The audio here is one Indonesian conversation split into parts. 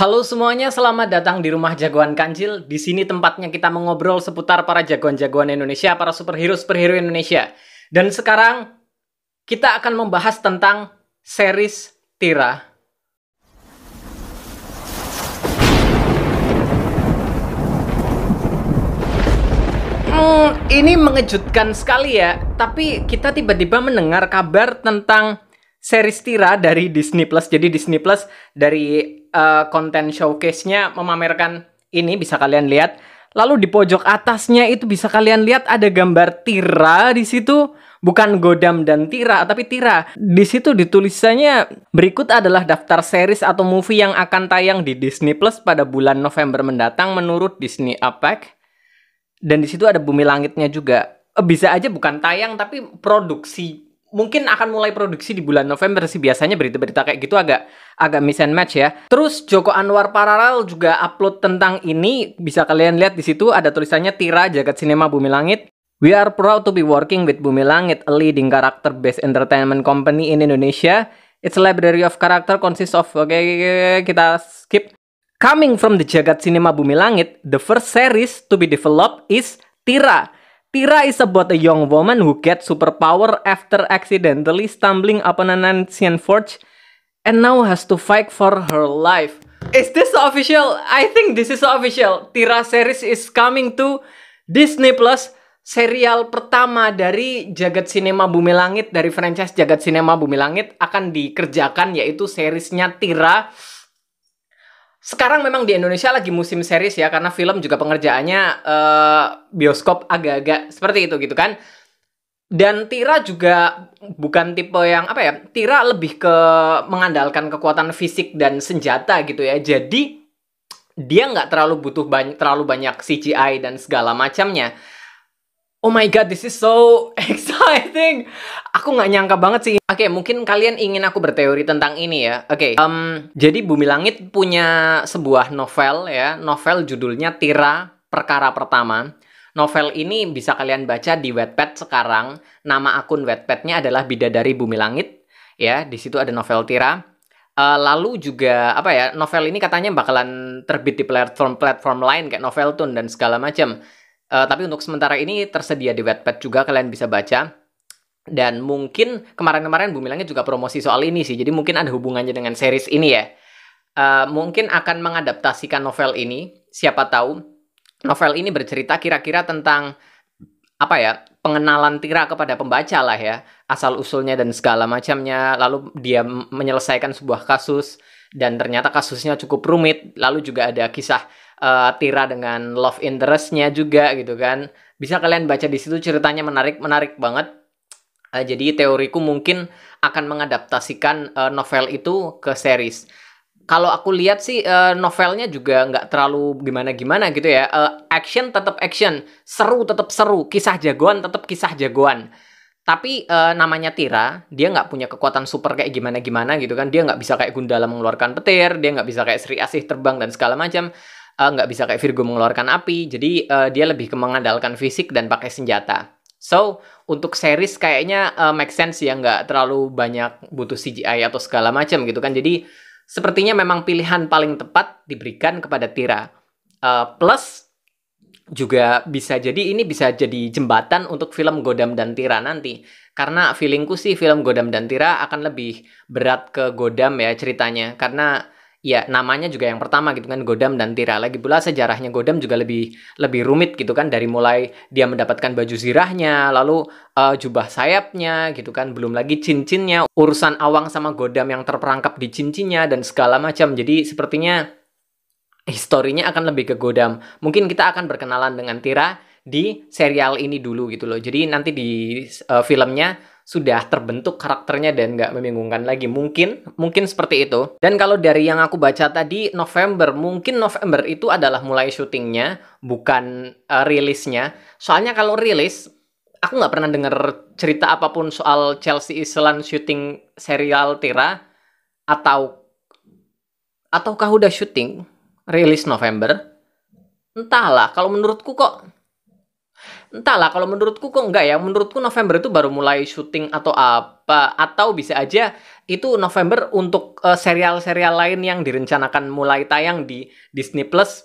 Halo semuanya, selamat datang di rumah jagoan Kancil. Di sini tempatnya kita mengobrol seputar para jagoan-jagoan Indonesia, para superhero-superhero Indonesia. Dan sekarang kita akan membahas tentang series Tira. Hmm, ini mengejutkan sekali ya, tapi kita tiba-tiba mendengar kabar tentang seri tira dari Disney Plus. Jadi Disney Plus dari uh, konten showcase-nya memamerkan ini bisa kalian lihat. Lalu di pojok atasnya itu bisa kalian lihat ada gambar Tira di situ, bukan Godam dan Tira, tapi Tira. Di situ ditulisannya berikut adalah daftar series atau movie yang akan tayang di Disney Plus pada bulan November mendatang menurut Disney APEC. Dan di situ ada Bumi Langitnya juga. Eh, bisa aja bukan tayang tapi produksi mungkin akan mulai produksi di bulan November sih biasanya berita-berita kayak gitu agak agak miss and match ya. Terus Joko Anwar Paralel juga upload tentang ini bisa kalian lihat di situ ada tulisannya Tira Jagat Sinema Bumi Langit. We are proud to be working with Bumi Langit, a leading character-based entertainment company in Indonesia. Its library of character consists of oke okay, kita skip. Coming from the Jagat Sinema Bumi Langit, the first series to be developed is Tira Tira is about a young woman who gets superpower after accidentally stumbling upon an ancient forge and now has to fight for her life. Is this official? I think this is official. Tira series is coming to Disney Plus serial pertama dari Jagat Sinema Bumi Langit dari franchise Jagat Sinema Bumi Langit akan dikerjakan yaitu seriesnya Tira sekarang memang di Indonesia lagi musim series ya karena film juga pengerjaannya uh, bioskop agak-agak seperti itu gitu kan dan Tira juga bukan tipe yang apa ya Tira lebih ke mengandalkan kekuatan fisik dan senjata gitu ya jadi dia nggak terlalu butuh banyak terlalu banyak CGI dan segala macamnya Oh my god, this is so exciting. Aku nggak nyangka banget sih. Oke, okay, mungkin kalian ingin aku berteori tentang ini ya. Oke, okay, um, jadi Bumi Langit punya sebuah novel ya. Novel judulnya Tira Perkara Pertama. Novel ini bisa kalian baca di Wattpad sekarang. Nama akun Wattpadnya adalah Bidadari Bumi Langit. Ya, di situ ada novel Tira. Uh, lalu juga apa ya? Novel ini katanya bakalan terbit di platform-platform lain kayak novel Noveltoon dan segala macam. Uh, tapi untuk sementara ini tersedia di Wattpad juga kalian bisa baca. Dan mungkin kemarin-kemarin Bumilangnya juga promosi soal ini sih. Jadi mungkin ada hubungannya dengan series ini ya. Uh, mungkin akan mengadaptasikan novel ini. Siapa tahu novel ini bercerita kira-kira tentang apa ya pengenalan Tira kepada pembaca lah ya asal usulnya dan segala macamnya lalu dia menyelesaikan sebuah kasus dan ternyata kasusnya cukup rumit lalu juga ada kisah uh, Tira dengan love interestnya juga gitu kan bisa kalian baca di situ ceritanya menarik menarik banget uh, jadi teoriku mungkin akan mengadaptasikan uh, novel itu ke series kalau aku lihat sih uh, novelnya juga nggak terlalu gimana-gimana gitu ya. Uh, action tetap action, seru tetap seru, kisah jagoan tetap kisah jagoan. Tapi uh, namanya Tira, dia nggak punya kekuatan super kayak gimana-gimana gitu kan. Dia nggak bisa kayak Gundala mengeluarkan petir, dia nggak bisa kayak Sri Asih terbang dan segala macam uh, bisa kayak Virgo mengeluarkan api, jadi uh, dia lebih ke mengandalkan fisik dan pakai senjata. So, untuk series kayaknya uh, make sense ya nggak terlalu banyak butuh CGI atau segala macam gitu kan. Jadi, sepertinya memang pilihan paling tepat diberikan kepada Tira. Uh, plus, juga bisa jadi ini bisa jadi jembatan untuk film Godam dan Tira nanti. Karena feelingku sih film Godam dan Tira akan lebih berat ke Godam ya ceritanya. Karena ya namanya juga yang pertama gitu kan Godam dan Tira lagi pula sejarahnya Godam juga lebih lebih rumit gitu kan dari mulai dia mendapatkan baju zirahnya lalu uh, jubah sayapnya gitu kan belum lagi cincinnya urusan Awang sama Godam yang terperangkap di cincinnya dan segala macam jadi sepertinya historinya akan lebih ke Godam mungkin kita akan berkenalan dengan Tira di serial ini dulu gitu loh jadi nanti di uh, filmnya sudah terbentuk karakternya dan nggak membingungkan lagi. Mungkin, mungkin seperti itu. Dan kalau dari yang aku baca tadi, November, mungkin November itu adalah mulai syutingnya, bukan uh, rilisnya. Soalnya kalau rilis, aku nggak pernah dengar cerita apapun soal Chelsea Islan syuting serial Tira atau ataukah udah syuting rilis November? Entahlah, kalau menurutku kok entahlah kalau menurutku kok enggak ya menurutku November itu baru mulai syuting atau apa atau bisa aja itu November untuk eh, serial-serial uh, lain yang direncanakan mulai tayang di Disney Plus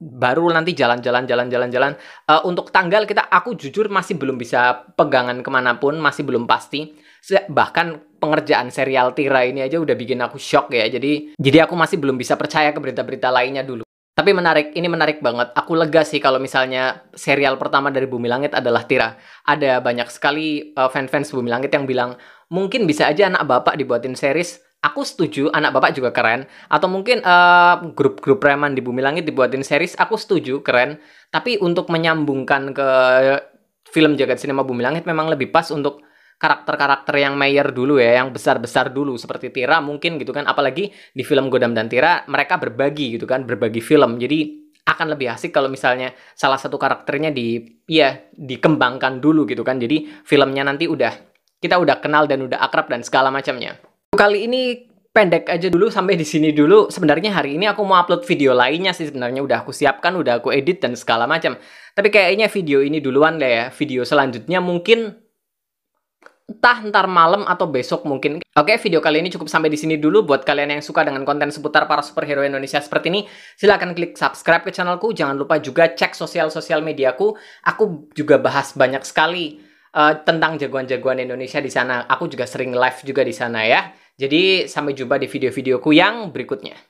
baru nanti jalan-jalan jalan-jalan jalan uh, untuk tanggal kita aku jujur masih belum bisa pegangan kemanapun masih belum pasti bahkan pengerjaan serial Tira ini aja udah bikin aku shock ya jadi jadi aku masih belum bisa percaya ke berita-berita lainnya dulu tapi menarik, ini menarik banget. Aku lega sih kalau misalnya serial pertama dari Bumi Langit adalah Tira. Ada banyak sekali uh, fan-fans Bumi Langit yang bilang, mungkin bisa aja anak bapak dibuatin series. Aku setuju, anak bapak juga keren. Atau mungkin uh, grup-grup preman di Bumi Langit dibuatin series, aku setuju, keren. Tapi untuk menyambungkan ke film Jagat Sinema Bumi Langit memang lebih pas untuk karakter-karakter yang mayor dulu ya, yang besar-besar dulu seperti Tira mungkin gitu kan. Apalagi di film Godam dan Tira mereka berbagi gitu kan, berbagi film. Jadi akan lebih asik kalau misalnya salah satu karakternya di ya dikembangkan dulu gitu kan. Jadi filmnya nanti udah kita udah kenal dan udah akrab dan segala macamnya. Kali ini pendek aja dulu sampai di sini dulu. Sebenarnya hari ini aku mau upload video lainnya sih sebenarnya udah aku siapkan, udah aku edit dan segala macam. Tapi kayaknya video ini duluan deh ya. Video selanjutnya mungkin entah ntar malam atau besok mungkin. Oke, video kali ini cukup sampai di sini dulu. Buat kalian yang suka dengan konten seputar para superhero Indonesia seperti ini, silahkan klik subscribe ke channelku. Jangan lupa juga cek sosial-sosial mediaku. Aku juga bahas banyak sekali uh, tentang jagoan-jagoan Indonesia di sana. Aku juga sering live juga di sana ya. Jadi, sampai jumpa di video-videoku yang berikutnya.